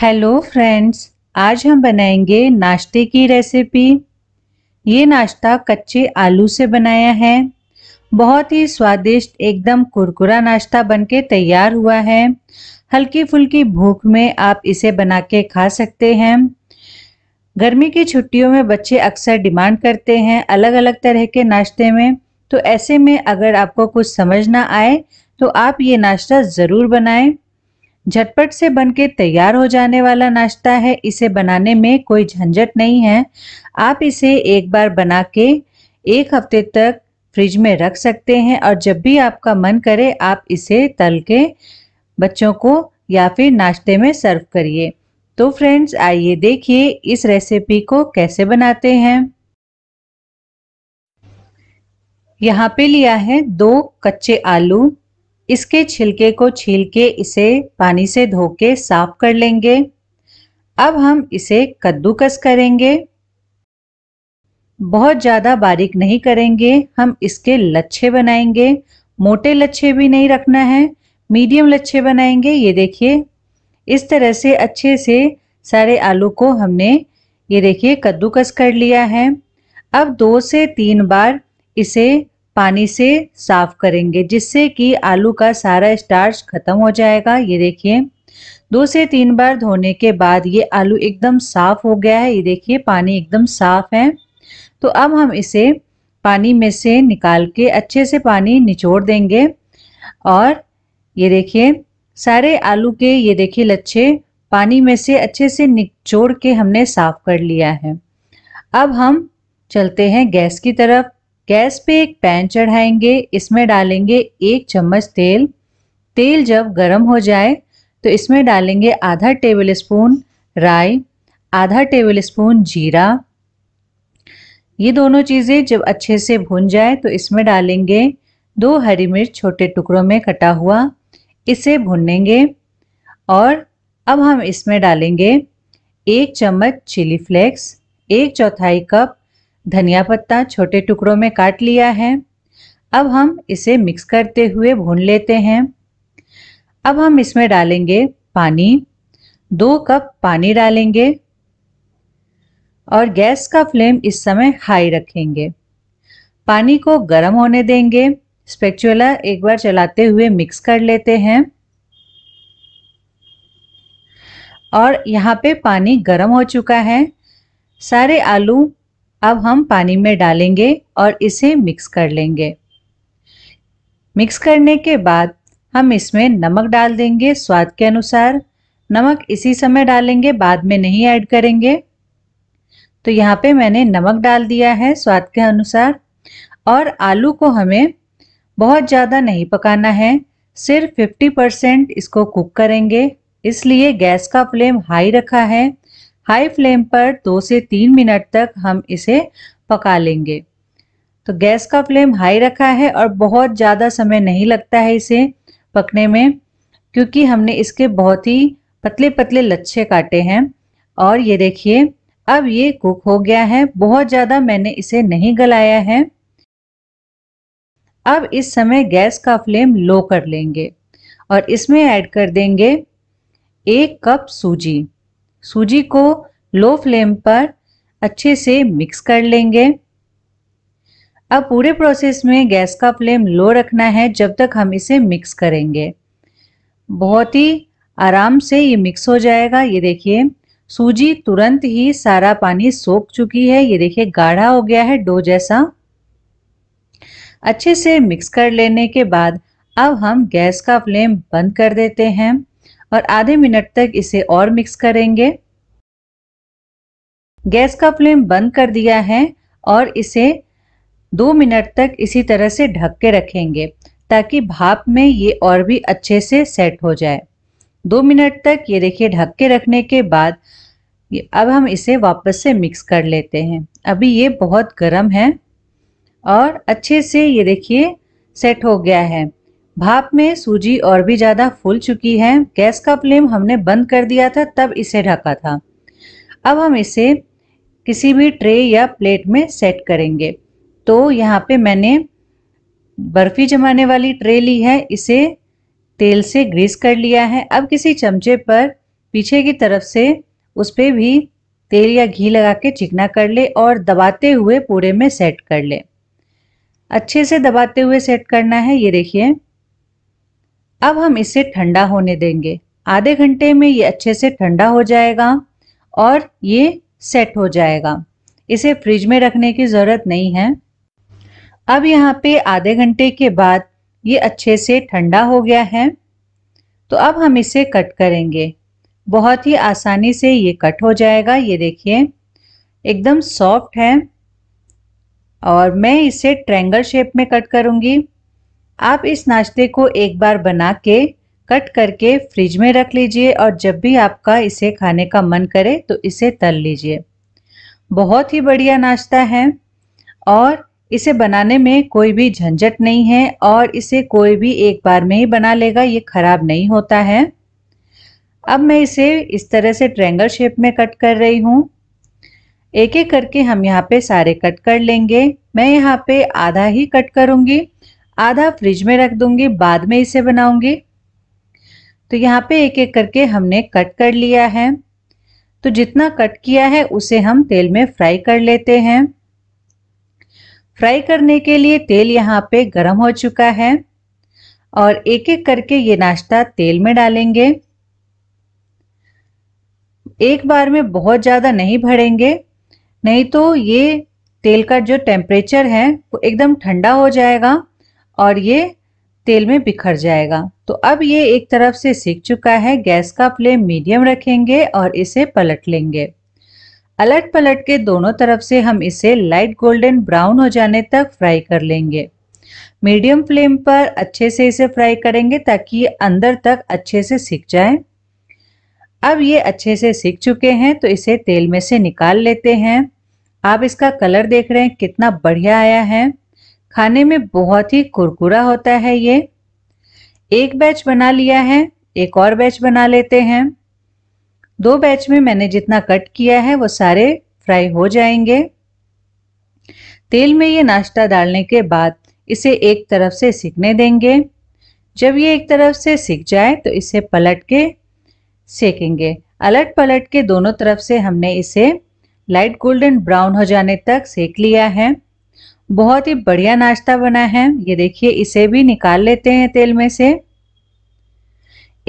hello friends आज हम बनाएंगे नाश्ते की रेसिपी ये नाश्ता कच्चे आलू से बनाया है बहुत ही स्वादिष्ट एकदम कुरकुरा नाश्ता बनके तैयार हुआ है हल्की फुल्की भूख में आप इसे बना के खा सकते हैं गर्मी की छुट्टियों में बच्चे अक्सर डिमांड करते हैं अलग अलग तरह के नाश्ते में तो ऐसे में अगर आपको कुछ समझ ना आए तो आप ये नाश्ता ज़रूर बनाएं झटपट से बनके तैयार हो जाने वाला नाश्ता है इसे बनाने में कोई झंझट नहीं है आप इसे एक बार बना के एक हफ्ते तक फ्रिज में रख सकते हैं और जब भी आपका मन करे आप इसे तल के बच्चों को या फिर नाश्ते में सर्व करिए तो फ्रेंड्स आइए देखिए इस रेसिपी को कैसे बनाते हैं यहाँ पे लिया है दो कच्चे आलू इसके छिलके को छील के इसे पानी से धो के साफ कर लेंगे अब हम इसे कद्दूकस करेंगे बहुत ज़्यादा बारीक नहीं करेंगे हम इसके लच्छे बनाएंगे मोटे लच्छे भी नहीं रखना है मीडियम लच्छे बनाएंगे ये देखिए इस तरह से अच्छे से सारे आलू को हमने ये देखिए कद्दूकस कर लिया है अब दो से तीन बार इसे पानी से साफ करेंगे जिससे कि आलू का सारा स्टार्च खत्म हो जाएगा ये देखिए दो से तीन बार धोने के बाद ये आलू एकदम साफ हो गया है ये देखिए पानी एकदम साफ है तो अब हम इसे पानी में से निकाल के अच्छे से पानी निचोड़ देंगे और ये देखिए सारे आलू के ये देखिए लच्छे पानी में से अच्छे से निचोड़ के हमने साफ कर लिया है अब हम चलते हैं गैस की तरफ गैस पे एक पैन चढ़ाएंगे इसमें डालेंगे एक चम्मच तेल तेल जब गर्म हो जाए तो इसमें डालेंगे आधा टेबल स्पून राई आधा टेबल स्पून जीरा ये दोनों चीज़ें जब अच्छे से भुन जाए तो इसमें डालेंगे दो हरी मिर्च छोटे टुकड़ों में कटा हुआ इसे भुनेंगे और अब हम इसमें डालेंगे एक चम्मच चिली फ्लेक्स एक चौथाई कप धनिया पत्ता छोटे टुकड़ों में काट लिया है अब हम इसे मिक्स करते हुए भून लेते हैं अब हम इसमें डालेंगे पानी दो कप पानी डालेंगे और गैस का फ्लेम इस समय हाई रखेंगे पानी को गर्म होने देंगे स्पेक्चुला एक बार चलाते हुए मिक्स कर लेते हैं और यहाँ पे पानी गर्म हो चुका है सारे आलू अब हम पानी में डालेंगे और इसे मिक्स कर लेंगे मिक्स करने के बाद हम इसमें नमक डाल देंगे स्वाद के अनुसार नमक इसी समय डालेंगे बाद में नहीं ऐड करेंगे तो यहाँ पे मैंने नमक डाल दिया है स्वाद के अनुसार और आलू को हमें बहुत ज़्यादा नहीं पकाना है सिर्फ 50 परसेंट इसको कुक करेंगे इसलिए गैस का फ्लेम हाई रखा है हाई फ्लेम पर दो से तीन मिनट तक हम इसे पका लेंगे तो गैस का फ्लेम हाई रखा है और बहुत ज़्यादा समय नहीं लगता है इसे पकने में क्योंकि हमने इसके बहुत ही पतले पतले लच्छे काटे हैं और ये देखिए अब ये कुक हो गया है बहुत ज़्यादा मैंने इसे नहीं गलाया है अब इस समय गैस का फ्लेम लो कर लेंगे और इसमें ऐड कर देंगे एक कप सूजी सूजी को लो फ्लेम पर अच्छे से मिक्स कर लेंगे अब पूरे प्रोसेस में गैस का फ्लेम लो रखना है जब तक हम इसे मिक्स करेंगे बहुत ही आराम से ये मिक्स हो जाएगा ये देखिए सूजी तुरंत ही सारा पानी सोख चुकी है ये देखिए गाढ़ा हो गया है डो जैसा अच्छे से मिक्स कर लेने के बाद अब हम गैस का फ्लेम बंद कर देते हैं और आधे मिनट तक इसे और मिक्स करेंगे गैस का फ्लेम बंद कर दिया है और इसे दो मिनट तक इसी तरह से ढक के रखेंगे ताकि भाप में ये और भी अच्छे से सेट हो जाए दो मिनट तक ये देखिए ढक के रखने के बाद अब हम इसे वापस से मिक्स कर लेते हैं अभी ये बहुत गर्म है और अच्छे से ये देखिए सेट हो गया है भाप में सूजी और भी ज़्यादा फूल चुकी है गैस का फ्लेम हमने बंद कर दिया था तब इसे ढका था अब हम इसे किसी भी ट्रे या प्लेट में सेट करेंगे तो यहाँ पे मैंने बर्फ़ी जमाने वाली ट्रे ली है इसे तेल से ग्रीस कर लिया है अब किसी चमचे पर पीछे की तरफ से उस पर भी तेल या घी लगा के चिकना कर ले और दबाते हुए पूरे में सेट कर ले अच्छे से दबाते हुए सेट करना है ये देखिए अब हम इसे ठंडा होने देंगे आधे घंटे में ये अच्छे से ठंडा हो जाएगा और ये सेट हो जाएगा इसे फ्रिज में रखने की ज़रूरत नहीं है अब यहाँ पे आधे घंटे के बाद ये अच्छे से ठंडा हो गया है तो अब हम इसे कट करेंगे बहुत ही आसानी से ये कट हो जाएगा ये देखिए एकदम सॉफ्ट है और मैं इसे ट्रैंगल शेप में कट करूँगी आप इस नाश्ते को एक बार बना के कट करके फ्रिज में रख लीजिए और जब भी आपका इसे खाने का मन करे तो इसे तल लीजिए बहुत ही बढ़िया नाश्ता है और इसे बनाने में कोई भी झंझट नहीं है और इसे कोई भी एक बार में ही बना लेगा ये खराब नहीं होता है अब मैं इसे इस तरह से ट्रेंगल शेप में कट कर रही हूँ एक एक करके हम यहाँ पे सारे कट कर लेंगे मैं यहाँ पे आधा ही कट करूँगी आधा फ्रिज में रख दूंगी बाद में इसे बनाऊंगी तो यहाँ पे एक एक करके हमने कट कर लिया है तो जितना कट किया है उसे हम तेल में फ्राई कर लेते हैं फ्राई करने के लिए तेल यहाँ पे गर्म हो चुका है और एक एक करके ये नाश्ता तेल में डालेंगे एक बार में बहुत ज़्यादा नहीं भरेंगे नहीं तो ये तेल का जो टेम्परेचर है वो एकदम ठंडा हो जाएगा और ये तेल में बिखर जाएगा तो अब ये एक तरफ से सीख चुका है गैस का फ्लेम मीडियम रखेंगे और इसे पलट लेंगे अलट पलट के दोनों तरफ से हम इसे लाइट गोल्डन ब्राउन हो जाने तक फ्राई कर लेंगे मीडियम फ्लेम पर अच्छे से इसे फ्राई करेंगे ताकि ये अंदर तक अच्छे से सीख जाए अब ये अच्छे से सीख चुके हैं तो इसे तेल में से निकाल लेते हैं आप इसका कलर देख रहे हैं कितना बढ़िया आया है खाने में बहुत ही कुरकुरा होता है ये एक बैच बना लिया है एक और बैच बना लेते हैं दो बैच में मैंने जितना कट किया है वो सारे फ्राई हो जाएंगे तेल में ये नाश्ता डालने के बाद इसे एक तरफ से सिकने देंगे जब ये एक तरफ से सिक जाए तो इसे पलट के सेकेंगे अलट पलट के दोनों तरफ से हमने इसे लाइट गोल्डन ब्राउन हो जाने तक सेक लिया है बहुत ही बढ़िया नाश्ता बना है ये देखिए इसे भी निकाल लेते हैं तेल में से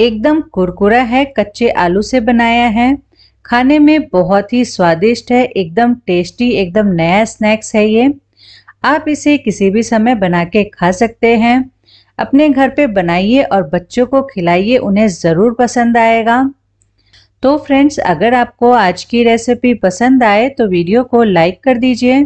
एकदम कुरकुरा है कच्चे आलू से बनाया है खाने में बहुत ही स्वादिष्ट है एकदम टेस्टी एकदम नया स्नैक्स है ये आप इसे किसी भी समय बना के खा सकते हैं अपने घर पे बनाइए और बच्चों को खिलाइए उन्हें ज़रूर पसंद आएगा तो फ्रेंड्स अगर आपको आज की रेसिपी पसंद आए तो वीडियो को लाइक कर दीजिए